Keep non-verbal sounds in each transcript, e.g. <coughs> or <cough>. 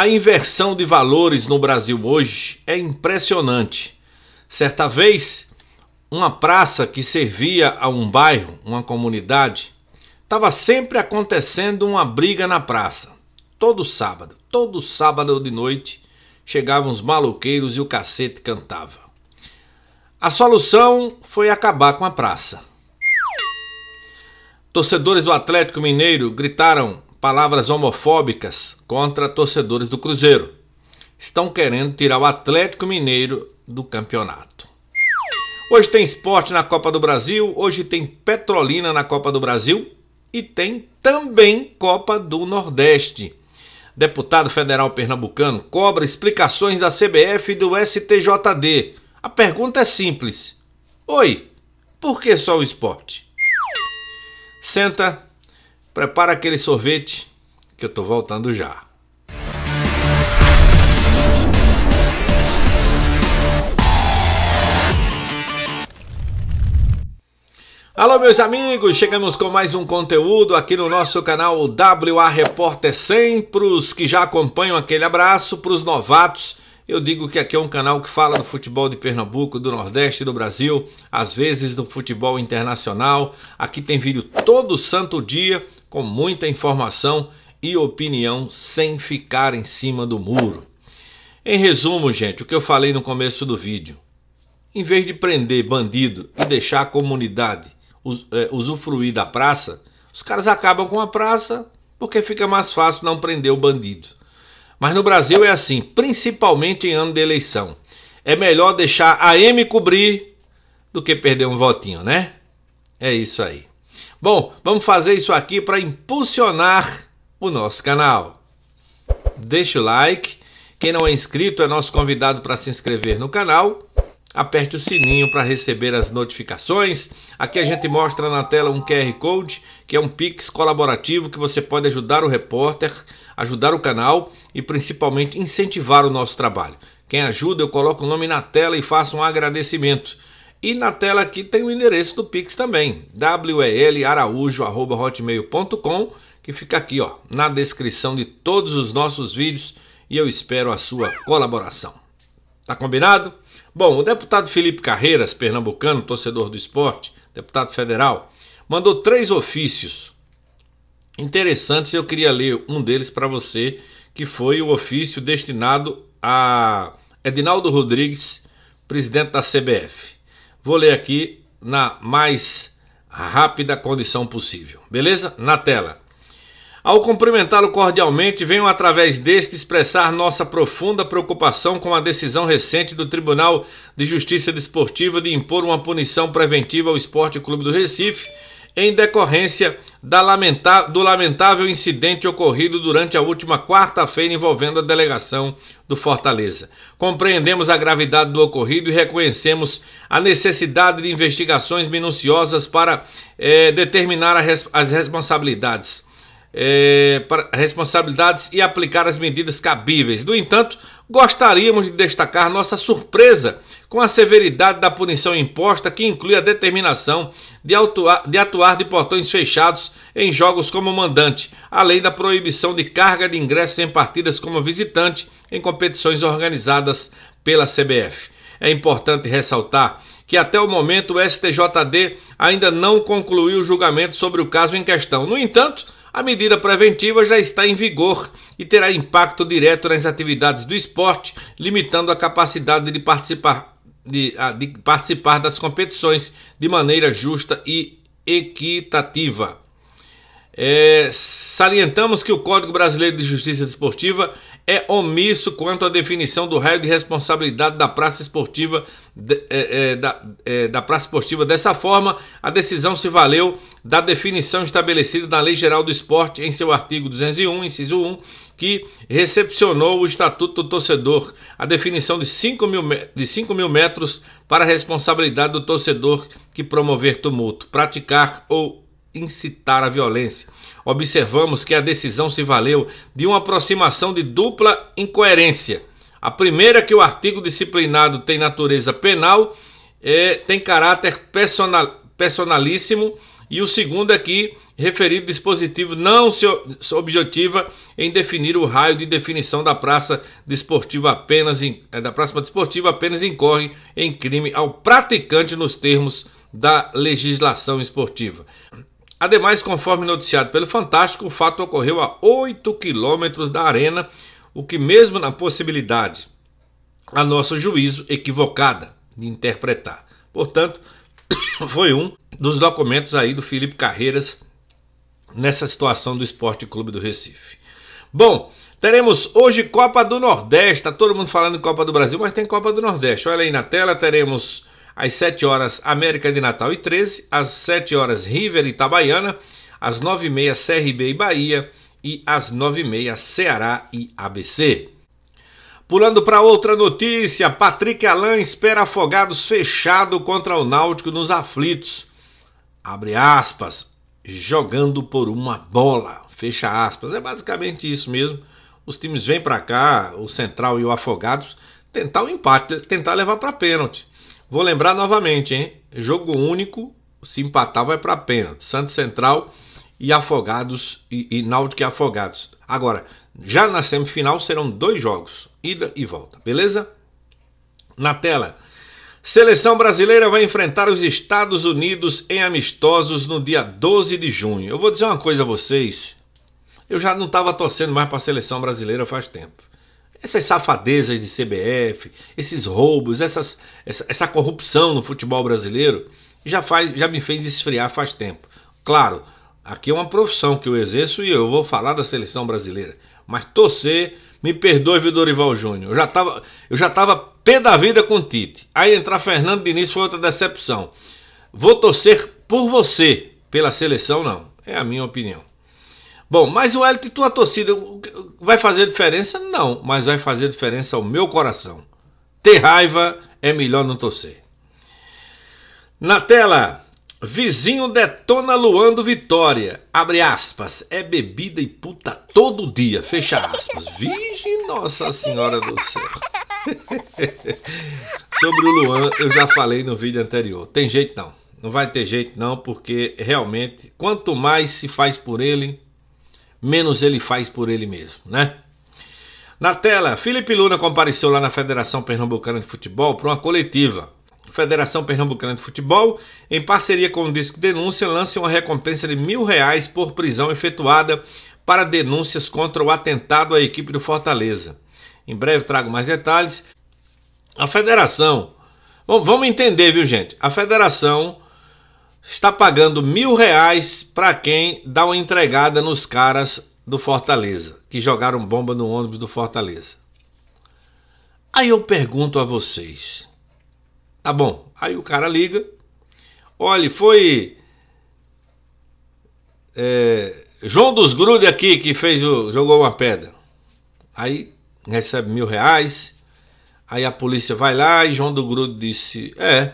A inversão de valores no Brasil hoje é impressionante. Certa vez, uma praça que servia a um bairro, uma comunidade, estava sempre acontecendo uma briga na praça. Todo sábado, todo sábado de noite, chegavam os maloqueiros e o cacete cantava. A solução foi acabar com a praça. Torcedores do Atlético Mineiro gritaram palavras homofóbicas contra torcedores do Cruzeiro. Estão querendo tirar o Atlético Mineiro do campeonato. Hoje tem esporte na Copa do Brasil, hoje tem Petrolina na Copa do Brasil e tem também Copa do Nordeste. Deputado federal pernambucano cobra explicações da CBF e do STJD. A pergunta é simples: Oi, por que só o esporte? Senta Prepara aquele sorvete que eu tô voltando já. Alô, meus amigos, chegamos com mais um conteúdo aqui no nosso canal WA Repórter 100. Para os que já acompanham, aquele abraço. Para os novatos, eu digo que aqui é um canal que fala do futebol de Pernambuco, do Nordeste, do Brasil, às vezes do futebol internacional. Aqui tem vídeo todo santo dia com muita informação e opinião sem ficar em cima do muro. Em resumo, gente, o que eu falei no começo do vídeo. Em vez de prender bandido e deixar a comunidade é, usufruir da praça, os caras acabam com a praça porque fica mais fácil não prender o bandido. Mas no Brasil é assim, principalmente em ano de eleição. É melhor deixar a M cobrir do que perder um votinho, né? É isso aí. Bom, vamos fazer isso aqui para impulsionar o nosso canal. Deixa o like. Quem não é inscrito é nosso convidado para se inscrever no canal aperte o sininho para receber as notificações. Aqui a gente mostra na tela um QR Code, que é um Pix colaborativo que você pode ajudar o repórter, ajudar o canal e principalmente incentivar o nosso trabalho. Quem ajuda, eu coloco o nome na tela e faço um agradecimento. E na tela aqui tem o endereço do Pix também, welaraújo.hotmail.com, que fica aqui ó, na descrição de todos os nossos vídeos e eu espero a sua colaboração. Tá combinado? Bom, o deputado Felipe Carreiras, pernambucano, torcedor do esporte, deputado federal, mandou três ofícios interessantes. Eu queria ler um deles para você, que foi o ofício destinado a Edinaldo Rodrigues, presidente da CBF. Vou ler aqui na mais rápida condição possível, beleza? Na tela. Ao cumprimentá-lo cordialmente, venho através deste expressar nossa profunda preocupação com a decisão recente do Tribunal de Justiça Desportiva de impor uma punição preventiva ao Esporte Clube do Recife em decorrência lamenta do lamentável incidente ocorrido durante a última quarta-feira envolvendo a delegação do Fortaleza. Compreendemos a gravidade do ocorrido e reconhecemos a necessidade de investigações minuciosas para eh, determinar res as responsabilidades é, responsabilidades e aplicar as medidas cabíveis. No entanto, gostaríamos de destacar nossa surpresa com a severidade da punição imposta, que inclui a determinação de atuar de, atuar de portões fechados em jogos como mandante, além da proibição de carga de ingressos em partidas como visitante em competições organizadas pela CBF. É importante ressaltar que até o momento o STJD ainda não concluiu o julgamento sobre o caso em questão. No entanto, a medida preventiva já está em vigor e terá impacto direto nas atividades do esporte, limitando a capacidade de participar, de, de participar das competições de maneira justa e equitativa. É, salientamos que o Código Brasileiro de Justiça Desportiva é omisso quanto à definição do raio de responsabilidade da praça esportiva de, é, é, da, é, da praça esportiva. Dessa forma, a decisão se valeu da definição estabelecida na Lei Geral do Esporte em seu artigo 201, inciso 1, que recepcionou o Estatuto do Torcedor, a definição de 5 mil, de 5 mil metros para a responsabilidade do torcedor que promover tumulto, praticar ou incitar a violência. Observamos que a decisão se valeu de uma aproximação de dupla incoerência. A primeira, que o artigo disciplinado tem natureza penal, é, tem caráter personal, personalíssimo, e o segundo aqui é referido dispositivo não se objetiva em definir o raio de definição da praça desportiva apenas em, eh, da praça desportiva apenas incorre em crime ao praticante nos termos da legislação esportiva. Ademais, conforme noticiado pelo Fantástico, o fato ocorreu a 8 quilômetros da arena, o que, mesmo na possibilidade, a nosso juízo, equivocada de interpretar. Portanto, <coughs> foi um dos documentos aí do Felipe Carreiras nessa situação do Esporte Clube do Recife. Bom, teremos hoje Copa do Nordeste. Tá todo mundo falando em Copa do Brasil, mas tem Copa do Nordeste. Olha aí na tela, teremos às 7 horas América de Natal e 13, às 7 horas River e Itabaiana, às 9h30 CRB e Bahia e às 9h30 Ceará e ABC. Pulando para outra notícia, Patrick Alain espera Afogados fechado contra o Náutico nos aflitos. Abre aspas, jogando por uma bola. Fecha aspas. É basicamente isso mesmo. Os times vêm para cá, o Central e o Afogados, tentar o empate, tentar levar para pênalti. Vou lembrar novamente, hein? Jogo único, se empatar vai para pênalti. Santos Central e Afogados e, e Náutico e Afogados. Agora, já na semifinal serão dois jogos, ida e volta, beleza? Na tela. Seleção brasileira vai enfrentar os Estados Unidos em amistosos no dia 12 de junho. Eu vou dizer uma coisa a vocês. Eu já não estava torcendo mais para a seleção brasileira faz tempo essas safadezas de CBF, esses roubos, essas, essa, essa, corrupção no futebol brasileiro já faz, já me fez esfriar faz tempo. Claro, aqui é uma profissão que eu exerço e eu vou falar da seleção brasileira, mas torcer, me perdoe, viu Dorival Júnior. Eu já estava pé da vida com o Tite. Aí entrar Fernando Diniz foi outra decepção. Vou torcer por você, pela seleção não. É a minha opinião. Bom, mas o Elton, tua torcida vai fazer diferença? Não, mas vai fazer diferença ao meu coração. Ter raiva é melhor não torcer. Na tela, vizinho detona Luan do Vitória. Abre aspas, é bebida e puta todo dia. Fecha aspas. Virgem Nossa Senhora do Céu. <laughs> Sobre o Luan, eu já falei no vídeo anterior. Tem jeito não. Não vai ter jeito não, porque realmente, quanto mais se faz por ele, menos ele faz por ele mesmo, né? Na tela, Felipe Luna compareceu lá na Federação Pernambucana de Futebol para uma coletiva. Federação Pernambucana de Futebol, em parceria com o Disque Denúncia, lança uma recompensa de mil reais por prisão efetuada para denúncias contra o atentado à equipe do Fortaleza. Em breve trago mais detalhes. A federação. Bom, vamos entender, viu, gente? A federação está pagando mil reais para quem dá uma entregada nos caras do Fortaleza, que jogaram bomba no ônibus do Fortaleza. Aí eu pergunto a vocês. Tá bom, aí o cara liga. Olha, foi. É, João dos Grude aqui que fez o, jogou uma pedra. Aí recebe mil reais. Aí a polícia vai lá e João do Grude disse: É,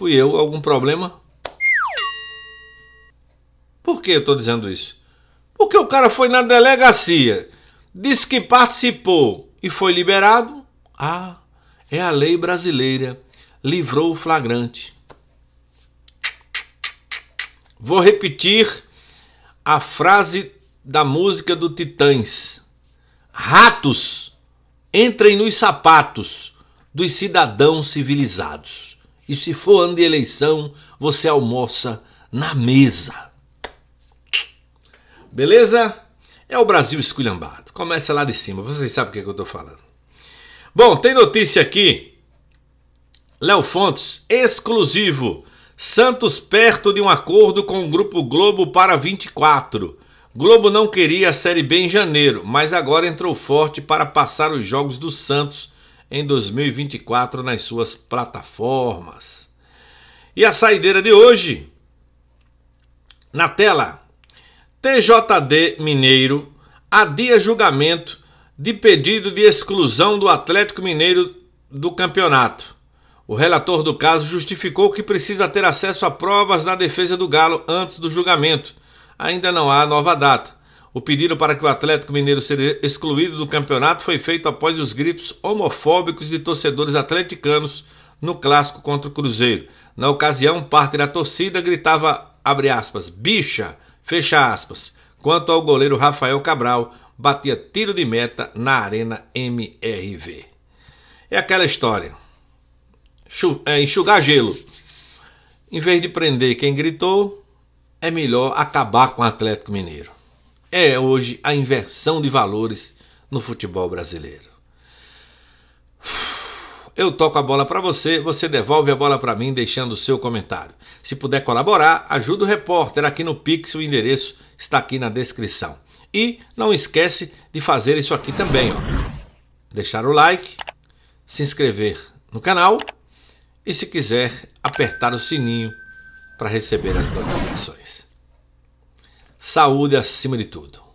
Fui eu, algum problema? Por que eu estou dizendo isso? Porque o cara foi na delegacia, disse que participou e foi liberado. Ah, é a lei brasileira. Livrou o flagrante. Vou repetir a frase da música do Titãs: Ratos, entrem nos sapatos dos cidadãos civilizados. E se for ano de eleição, você almoça na mesa. Beleza? É o Brasil esculhambado. Começa lá de cima, vocês sabem o que, é que eu estou falando. Bom, tem notícia aqui. Léo Fontes, exclusivo. Santos perto de um acordo com o Grupo Globo para 24. Globo não queria a Série B em janeiro, mas agora entrou forte para passar os jogos do Santos em 2024 nas suas plataformas. E a saideira de hoje? Na tela, TJD Mineiro adia julgamento de pedido de exclusão do Atlético Mineiro do campeonato. O relator do caso justificou que precisa ter acesso a provas na defesa do Galo antes do julgamento. Ainda não há nova data. O pedido para que o Atlético Mineiro seja excluído do campeonato foi feito após os gritos homofóbicos de torcedores atleticanos no clássico contra o Cruzeiro. Na ocasião, parte da torcida gritava aspas, bicha, fecha aspas, quanto ao goleiro Rafael Cabral batia tiro de meta na Arena MRV. É aquela história. É, enxugar gelo. Em vez de prender quem gritou, é melhor acabar com o Atlético Mineiro é hoje a inversão de valores no futebol brasileiro. Eu toco a bola para você, você devolve a bola para mim deixando o seu comentário. Se puder colaborar, ajuda o repórter aqui no Pix, o endereço está aqui na descrição. E não esquece de fazer isso aqui também, ó. Deixar o like, se inscrever no canal e se quiser apertar o sininho para receber as notificações saúde acima de tudo.